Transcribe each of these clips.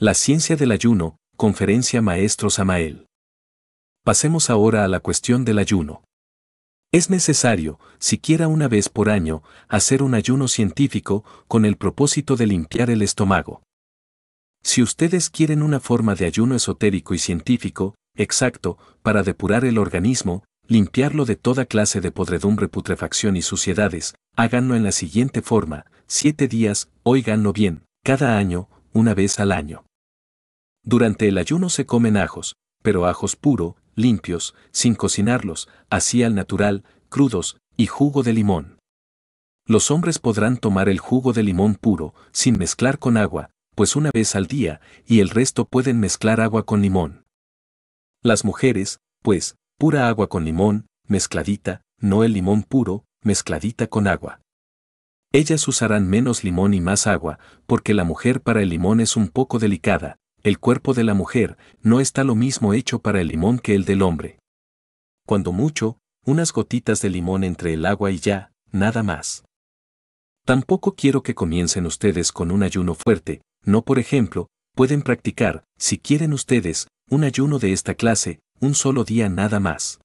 La ciencia del ayuno, conferencia Maestro Samael. Pasemos ahora a la cuestión del ayuno. Es necesario, siquiera una vez por año, hacer un ayuno científico con el propósito de limpiar el estómago. Si ustedes quieren una forma de ayuno esotérico y científico, exacto, para depurar el organismo, limpiarlo de toda clase de podredumbre, putrefacción y suciedades, háganlo en la siguiente forma, siete días, Oiganlo bien, cada año, una vez al año. Durante el ayuno se comen ajos, pero ajos puro, limpios, sin cocinarlos, así al natural, crudos, y jugo de limón. Los hombres podrán tomar el jugo de limón puro, sin mezclar con agua, pues una vez al día, y el resto pueden mezclar agua con limón. Las mujeres, pues, pura agua con limón, mezcladita, no el limón puro, mezcladita con agua. Ellas usarán menos limón y más agua, porque la mujer para el limón es un poco delicada, el cuerpo de la mujer no está lo mismo hecho para el limón que el del hombre. Cuando mucho, unas gotitas de limón entre el agua y ya, nada más. Tampoco quiero que comiencen ustedes con un ayuno fuerte, no por ejemplo, pueden practicar, si quieren ustedes, un ayuno de esta clase, un solo día nada más.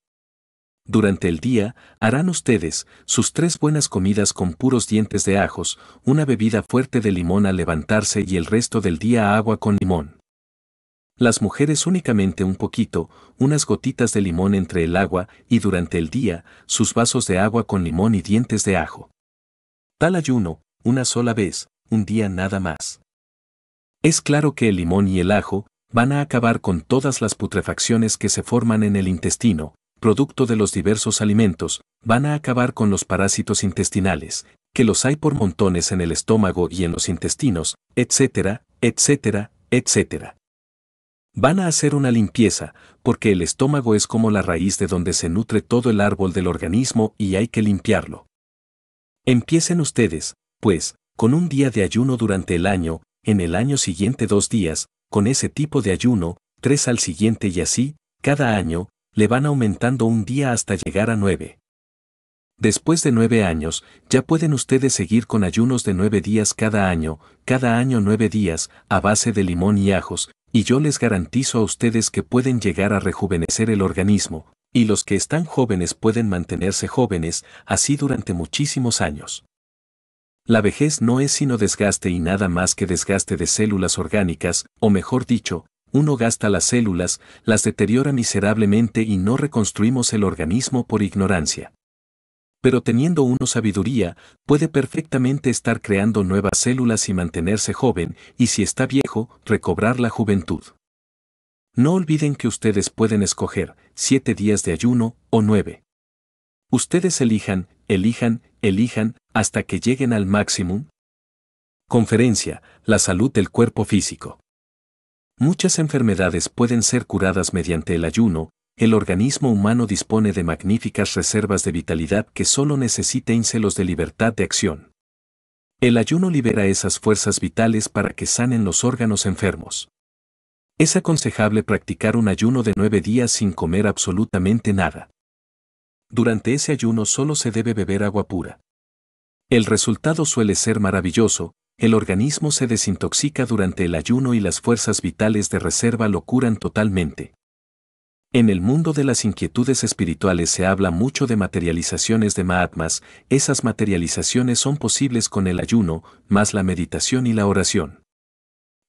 Durante el día, harán ustedes sus tres buenas comidas con puros dientes de ajos, una bebida fuerte de limón al levantarse y el resto del día agua con limón. Las mujeres únicamente un poquito, unas gotitas de limón entre el agua y durante el día, sus vasos de agua con limón y dientes de ajo. Tal ayuno, una sola vez, un día nada más. Es claro que el limón y el ajo van a acabar con todas las putrefacciones que se forman en el intestino, producto de los diversos alimentos, van a acabar con los parásitos intestinales, que los hay por montones en el estómago y en los intestinos, etcétera, etcétera, etcétera. Van a hacer una limpieza, porque el estómago es como la raíz de donde se nutre todo el árbol del organismo y hay que limpiarlo. Empiecen ustedes, pues, con un día de ayuno durante el año, en el año siguiente dos días, con ese tipo de ayuno, tres al siguiente y así, cada año, le van aumentando un día hasta llegar a nueve. Después de nueve años, ya pueden ustedes seguir con ayunos de nueve días cada año, cada año nueve días, a base de limón y ajos, y yo les garantizo a ustedes que pueden llegar a rejuvenecer el organismo, y los que están jóvenes pueden mantenerse jóvenes así durante muchísimos años. La vejez no es sino desgaste y nada más que desgaste de células orgánicas, o mejor dicho, uno gasta las células, las deteriora miserablemente y no reconstruimos el organismo por ignorancia pero teniendo uno sabiduría, puede perfectamente estar creando nuevas células y mantenerse joven, y si está viejo, recobrar la juventud. No olviden que ustedes pueden escoger siete días de ayuno o nueve. Ustedes elijan, elijan, elijan, hasta que lleguen al máximo. Conferencia, la salud del cuerpo físico. Muchas enfermedades pueden ser curadas mediante el ayuno, el organismo humano dispone de magníficas reservas de vitalidad que solo necesita celos de libertad de acción. El ayuno libera esas fuerzas vitales para que sanen los órganos enfermos. Es aconsejable practicar un ayuno de nueve días sin comer absolutamente nada. Durante ese ayuno solo se debe beber agua pura. El resultado suele ser maravilloso, el organismo se desintoxica durante el ayuno y las fuerzas vitales de reserva lo curan totalmente. En el mundo de las inquietudes espirituales se habla mucho de materializaciones de Mahatmas, esas materializaciones son posibles con el ayuno, más la meditación y la oración.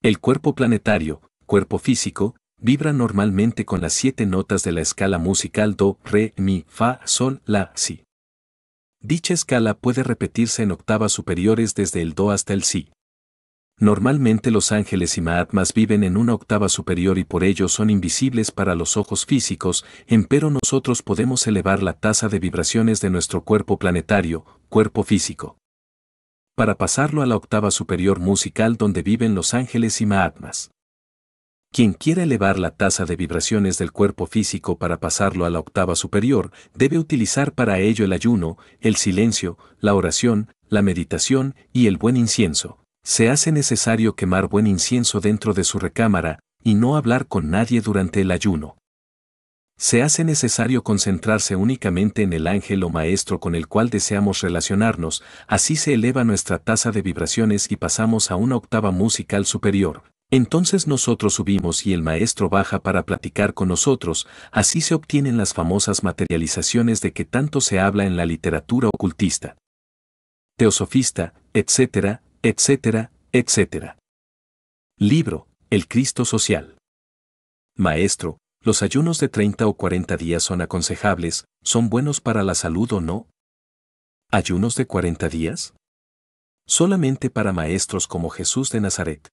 El cuerpo planetario, cuerpo físico, vibra normalmente con las siete notas de la escala musical Do, Re, Mi, Fa, Sol, La, Si. Dicha escala puede repetirse en octavas superiores desde el Do hasta el Si. Normalmente los ángeles y mahatmas viven en una octava superior y por ello son invisibles para los ojos físicos, empero nosotros podemos elevar la tasa de vibraciones de nuestro cuerpo planetario, cuerpo físico. Para pasarlo a la octava superior musical donde viven los ángeles y mahatmas. Quien quiera elevar la tasa de vibraciones del cuerpo físico para pasarlo a la octava superior, debe utilizar para ello el ayuno, el silencio, la oración, la meditación y el buen incienso se hace necesario quemar buen incienso dentro de su recámara y no hablar con nadie durante el ayuno. Se hace necesario concentrarse únicamente en el ángel o maestro con el cual deseamos relacionarnos, así se eleva nuestra tasa de vibraciones y pasamos a una octava musical superior. Entonces nosotros subimos y el maestro baja para platicar con nosotros, así se obtienen las famosas materializaciones de que tanto se habla en la literatura ocultista, teosofista, etc., etcétera, etcétera. Libro, El Cristo Social. Maestro, los ayunos de 30 o 40 días son aconsejables, ¿son buenos para la salud o no? ¿Ayunos de 40 días? Solamente para maestros como Jesús de Nazaret.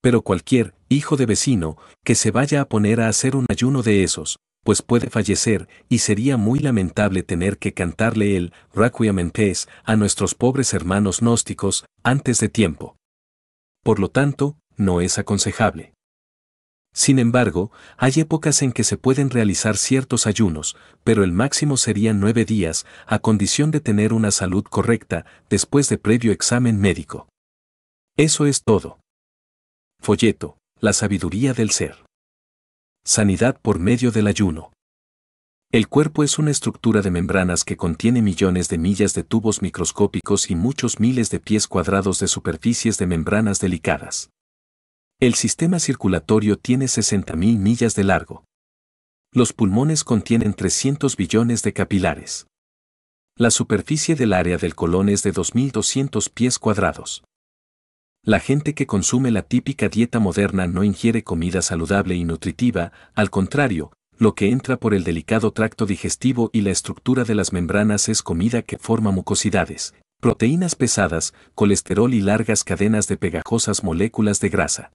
Pero cualquier hijo de vecino que se vaya a poner a hacer un ayuno de esos, pues puede fallecer, y sería muy lamentable tener que cantarle el Requiem a nuestros pobres hermanos gnósticos antes de tiempo. Por lo tanto, no es aconsejable. Sin embargo, hay épocas en que se pueden realizar ciertos ayunos, pero el máximo serían nueve días, a condición de tener una salud correcta, después de previo examen médico. Eso es todo. Folleto, la sabiduría del ser. Sanidad por medio del ayuno. El cuerpo es una estructura de membranas que contiene millones de millas de tubos microscópicos y muchos miles de pies cuadrados de superficies de membranas delicadas. El sistema circulatorio tiene 60.000 millas de largo. Los pulmones contienen 300 billones de capilares. La superficie del área del colon es de 2.200 pies cuadrados. La gente que consume la típica dieta moderna no ingiere comida saludable y nutritiva, al contrario, lo que entra por el delicado tracto digestivo y la estructura de las membranas es comida que forma mucosidades, proteínas pesadas, colesterol y largas cadenas de pegajosas moléculas de grasa.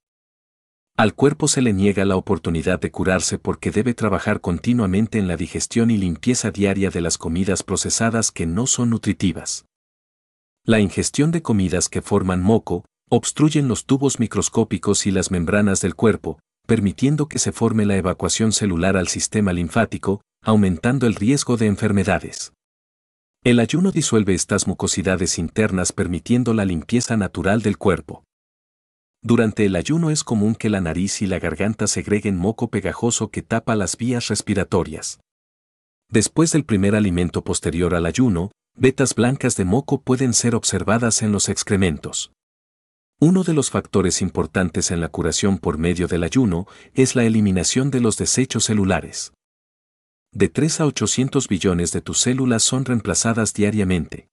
Al cuerpo se le niega la oportunidad de curarse porque debe trabajar continuamente en la digestión y limpieza diaria de las comidas procesadas que no son nutritivas. La ingestión de comidas que forman moco, Obstruyen los tubos microscópicos y las membranas del cuerpo, permitiendo que se forme la evacuación celular al sistema linfático, aumentando el riesgo de enfermedades. El ayuno disuelve estas mucosidades internas permitiendo la limpieza natural del cuerpo. Durante el ayuno es común que la nariz y la garganta segreguen moco pegajoso que tapa las vías respiratorias. Después del primer alimento posterior al ayuno, vetas blancas de moco pueden ser observadas en los excrementos. Uno de los factores importantes en la curación por medio del ayuno es la eliminación de los desechos celulares. De 3 a 800 billones de tus células son reemplazadas diariamente.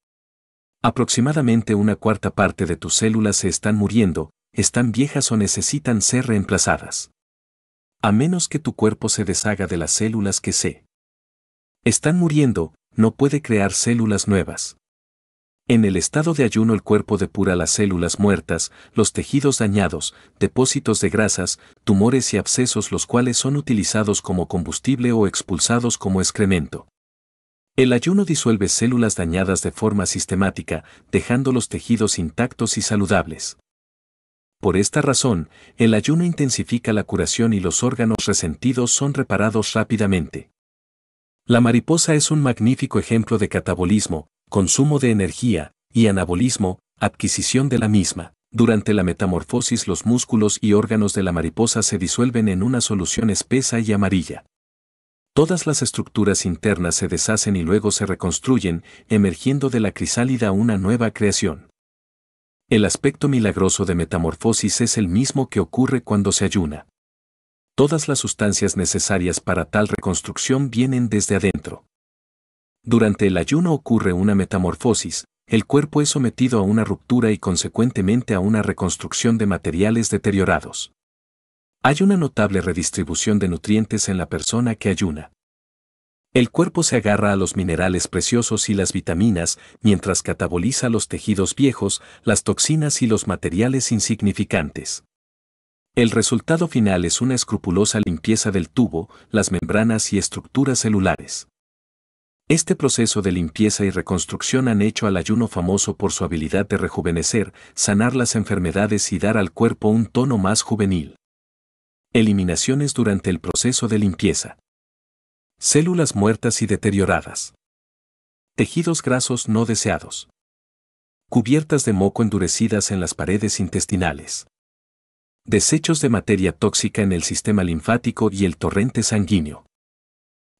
Aproximadamente una cuarta parte de tus células se están muriendo, están viejas o necesitan ser reemplazadas. A menos que tu cuerpo se deshaga de las células que se están muriendo, no puede crear células nuevas. En el estado de ayuno el cuerpo depura las células muertas, los tejidos dañados, depósitos de grasas, tumores y abscesos los cuales son utilizados como combustible o expulsados como excremento. El ayuno disuelve células dañadas de forma sistemática, dejando los tejidos intactos y saludables. Por esta razón, el ayuno intensifica la curación y los órganos resentidos son reparados rápidamente. La mariposa es un magnífico ejemplo de catabolismo, consumo de energía, y anabolismo, adquisición de la misma. Durante la metamorfosis los músculos y órganos de la mariposa se disuelven en una solución espesa y amarilla. Todas las estructuras internas se deshacen y luego se reconstruyen, emergiendo de la crisálida una nueva creación. El aspecto milagroso de metamorfosis es el mismo que ocurre cuando se ayuna. Todas las sustancias necesarias para tal reconstrucción vienen desde adentro. Durante el ayuno ocurre una metamorfosis, el cuerpo es sometido a una ruptura y consecuentemente a una reconstrucción de materiales deteriorados. Hay una notable redistribución de nutrientes en la persona que ayuna. El cuerpo se agarra a los minerales preciosos y las vitaminas, mientras cataboliza los tejidos viejos, las toxinas y los materiales insignificantes. El resultado final es una escrupulosa limpieza del tubo, las membranas y estructuras celulares. Este proceso de limpieza y reconstrucción han hecho al ayuno famoso por su habilidad de rejuvenecer, sanar las enfermedades y dar al cuerpo un tono más juvenil. Eliminaciones durante el proceso de limpieza. Células muertas y deterioradas. Tejidos grasos no deseados. Cubiertas de moco endurecidas en las paredes intestinales. Desechos de materia tóxica en el sistema linfático y el torrente sanguíneo.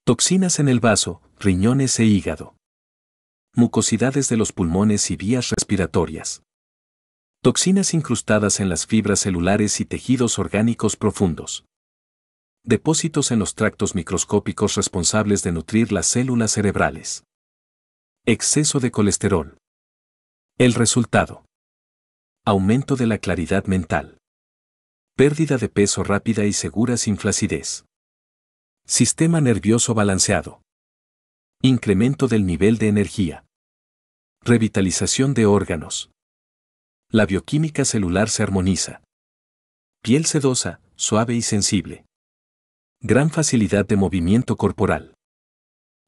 Toxinas en el vaso, riñones e hígado. Mucosidades de los pulmones y vías respiratorias. Toxinas incrustadas en las fibras celulares y tejidos orgánicos profundos. Depósitos en los tractos microscópicos responsables de nutrir las células cerebrales. Exceso de colesterol. El resultado. Aumento de la claridad mental. Pérdida de peso rápida y segura sin flacidez. Sistema nervioso balanceado. Incremento del nivel de energía. Revitalización de órganos. La bioquímica celular se armoniza. Piel sedosa, suave y sensible. Gran facilidad de movimiento corporal.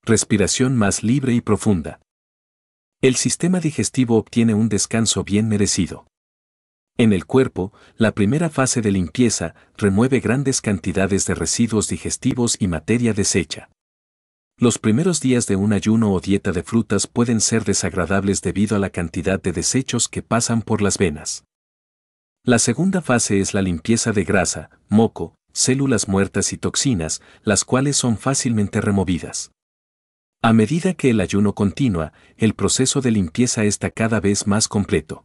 Respiración más libre y profunda. El sistema digestivo obtiene un descanso bien merecido. En el cuerpo, la primera fase de limpieza remueve grandes cantidades de residuos digestivos y materia deshecha. Los primeros días de un ayuno o dieta de frutas pueden ser desagradables debido a la cantidad de desechos que pasan por las venas. La segunda fase es la limpieza de grasa, moco, células muertas y toxinas, las cuales son fácilmente removidas. A medida que el ayuno continúa, el proceso de limpieza está cada vez más completo.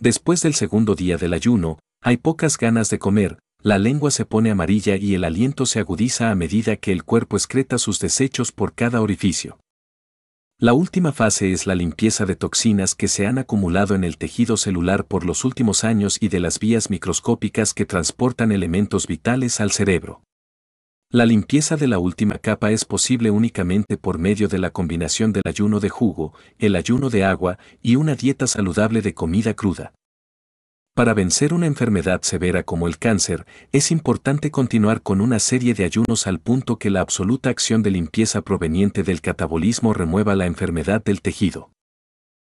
Después del segundo día del ayuno, hay pocas ganas de comer, la lengua se pone amarilla y el aliento se agudiza a medida que el cuerpo excreta sus desechos por cada orificio. La última fase es la limpieza de toxinas que se han acumulado en el tejido celular por los últimos años y de las vías microscópicas que transportan elementos vitales al cerebro. La limpieza de la última capa es posible únicamente por medio de la combinación del ayuno de jugo, el ayuno de agua y una dieta saludable de comida cruda. Para vencer una enfermedad severa como el cáncer, es importante continuar con una serie de ayunos al punto que la absoluta acción de limpieza proveniente del catabolismo remueva la enfermedad del tejido.